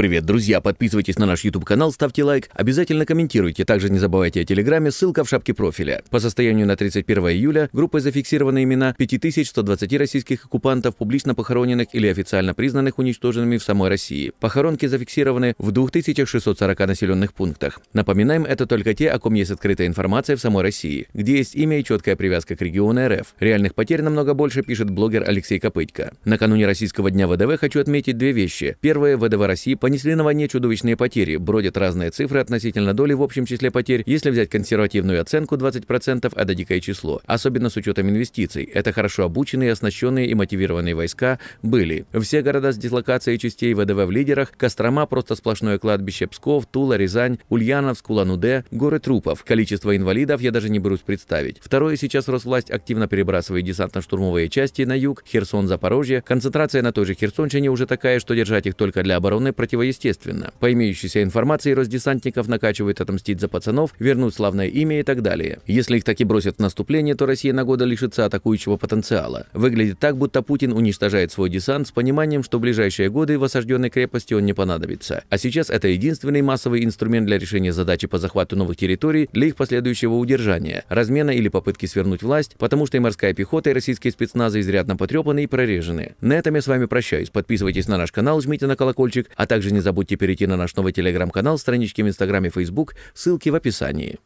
Привет, друзья! Подписывайтесь на наш YouTube-канал, ставьте лайк, обязательно комментируйте. Также не забывайте о Телеграме, ссылка в шапке профиля. По состоянию на 31 июля группой зафиксированы имена 5120 российских оккупантов, публично похороненных или официально признанных уничтоженными в самой России. Похоронки зафиксированы в 2640 населенных пунктах. Напоминаем, это только те, о ком есть открытая информация в самой России, где есть имя и четкая привязка к региону РФ. Реальных потерь намного больше, пишет блогер Алексей Копытько. Накануне Российского дня ВДВ хочу отметить две вещи. Первое, ВДВ России по Понесли на войне чудовищные потери, бродят разные цифры относительно доли в общем числе потерь, если взять консервативную оценку 20%, это а дикое число, особенно с учетом инвестиций. Это хорошо обученные, оснащенные и мотивированные войска были. Все города с дислокацией частей ВДВ в лидерах, Кострома просто сплошное кладбище, Псков, Тула, Рязань, Ульяновск, Улан-Удэ, горы трупов. Количество инвалидов я даже не берусь представить. Второе, сейчас Росласть активно перебрасывает десантно-штурмовые части на юг, Херсон, Запорожье. Концентрация на той же Херсонщине уже такая, что держать их только для обороны против противоестественно. По имеющейся информации, Росдесантников накачивают отомстить за пацанов, вернуть славное имя и так далее. Если их таки бросят в наступление, то Россия на года лишится атакующего потенциала. Выглядит так, будто Путин уничтожает свой десант с пониманием, что в ближайшие годы в осажденной крепости он не понадобится. А сейчас это единственный массовый инструмент для решения задачи по захвату новых территорий для их последующего удержания, размена или попытки свернуть власть, потому что и морская пехота, и российские спецназы изрядно потрепаны и прорежены. На этом я с вами прощаюсь. Подписывайтесь на наш канал, жмите на колокольчик, а также также не забудьте перейти на наш новый телеграм-канал, странички в Инстаграме, и Фейсбук, ссылки в описании.